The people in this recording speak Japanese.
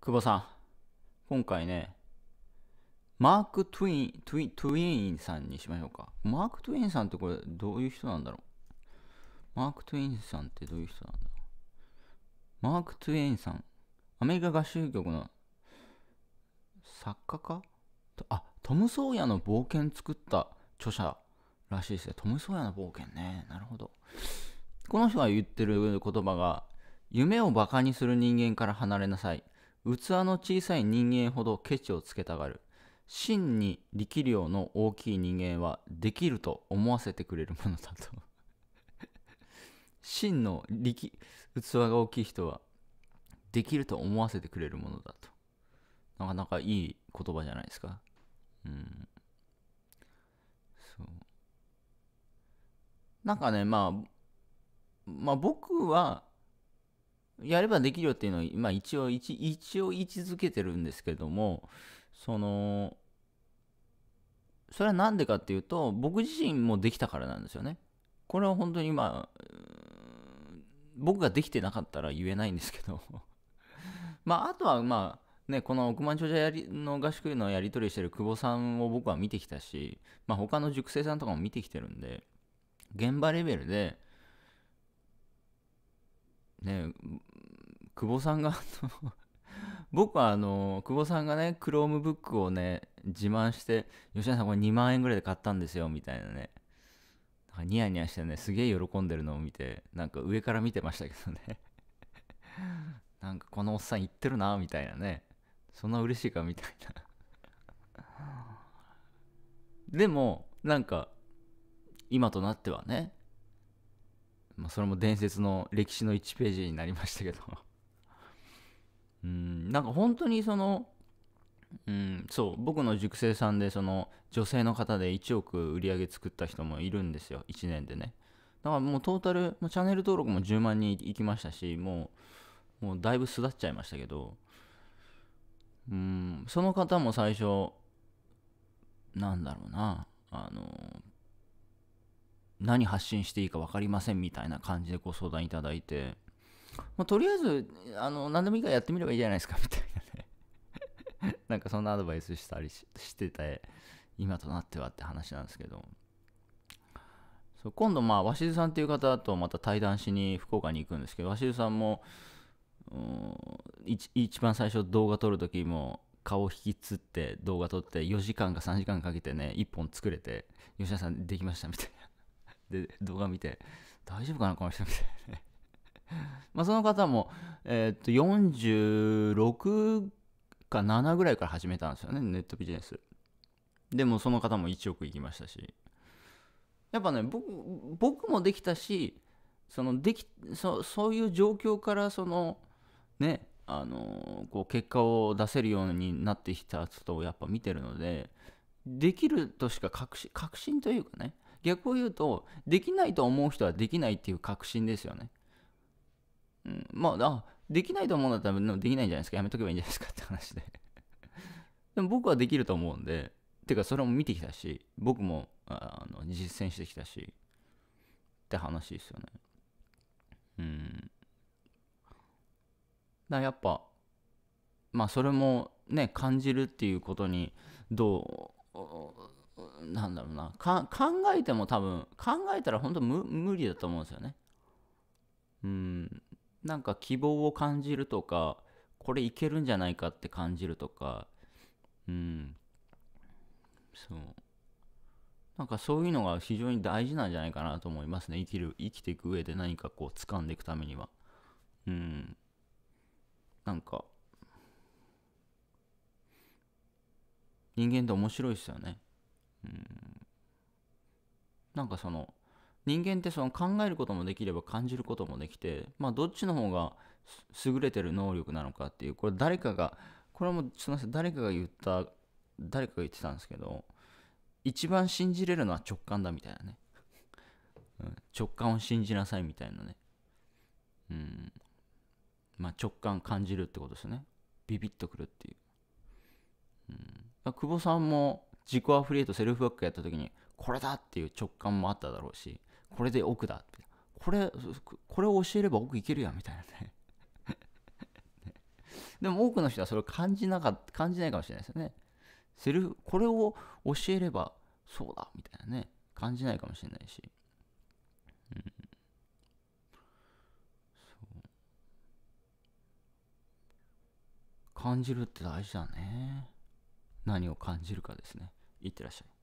久保さん、今回ね、マーク・トゥイン、トゥイトゥインさんにしましょうか。マーク・トゥインさんってこれどういう人なんだろうマーク・トゥインさんってどういう人なんだろうマーク・トゥインさん、アメリカ合衆国の作家かあ、トム・ソーヤの冒険作った著者らしいですね。トム・ソーヤの冒険ね。なるほど。この人が言ってる言葉が、夢をバカにする人間から離れなさい。器の小さい人間ほどケチをつけたがる。真に力量の大きい人間はできると思わせてくれるものだと 真の力、器が大きい人はできると思わせてくれるものだと。なかなかいい言葉じゃないですか。うん。そう。なんかね、まあ、まあ僕はやればできるよっていうのを、まあ、一応一一応位置づけてるんですけどもそのそれは何でかっていうと僕自身もできたからなんですよね。これは本当にまあ僕ができてなかったら言えないんですけど まああとはまあね、この億万長者やりの合宿のやり取りしてる久保さんを僕は見てきたし、まあ、他の塾生さんとかも見てきてるんで現場レベルでね久保さんが僕はあの久保さんがね Chromebook をね自慢して吉田さんこれ2万円ぐらいで買ったんですよみたいなねニヤニヤしてねすげえ喜んでるのを見てなんか上から見てましたけどねなんかこのおっさん言ってるなみたいなねそんな嬉しいかみたいなでもなんか今となってはねまあ、それも伝説の歴史の1ページになりましたけど うんなんか本当にそのうんそう僕の塾生さんでその女性の方で1億売り上げ作った人もいるんですよ1年でねだからもうトータルチャンネル登録も10万人いきましたしもうもうだいぶ巣立っちゃいましたけどうんその方も最初なんだろうなあの何発信していいか分かりませんみたいな感じでご相談いただいて、まあ、とりあえずあの何でもいいからやってみればいいじゃないですかみたいなね なんかそんなアドバイスしたりしてて今となってはって話なんですけどそう今度まあ鷲津さんっていう方とまた対談しに福岡に行くんですけど鷲津さんも一番最初動画撮る時も顔引きつって動画撮って4時間か3時間かけてね1本作れて吉田さんできましたみたいなで、動画見て、大丈夫かな、この人みたいなね。まあその方も、えー、っと、46か7ぐらいから始めたんですよね、ネットビジネス。でもその方も1億いきましたし。やっぱね、僕僕もできたし、そのできそそういう状況からそのねあのこう結果を出せるようになってきた人をやっぱ見てるのでできるとしか確信確信というかね逆を言うとできないと思う人はできないっていう確信ですよね、うん、まああできないと思うんだったらできないんじゃないですかやめとけばいいんじゃないですかって話で でも僕はできると思うんでてかそれも見てきたし僕もあの実践してきたしって話ですよねうんだやっぱまあそれもね感じるっていうことにどうなんだろうな考えても多分考えたら本当無無理だと思うんですよねうんなんか希望を感じるとかこれいけるんじゃないかって感じるとかうんそうなんかそういうのが非常に大事なんじゃないかなと思いますね生きる生きていく上で何かこう掴んでいくためにはうんなんか人間って面白いですよねなんかその人間ってその考えることもできれば感じることもできて、まあ、どっちの方が優れてる能力なのかっていうこれ誰かがこれもすみません誰かが言った誰かが言ってたんですけど一番信じれるのは直感だみたいなね、直感を信じなさいみたいなねうんまあ直感感じるってことですねビビッとくるっていう、うん、久保さんも自己アフリエイトセルフワークやった時にこれだっていう直感もあっただろうしこれで奥だってこれこれを教えれば奥いけるやみたいなね でも多くの人はそれを感じなか感じないかもしれないですよねセルフこれを教えればそうだみたいなね感じないかもしれないし、うん、感じるって大事だね何を感じるかですねいってらっしゃい。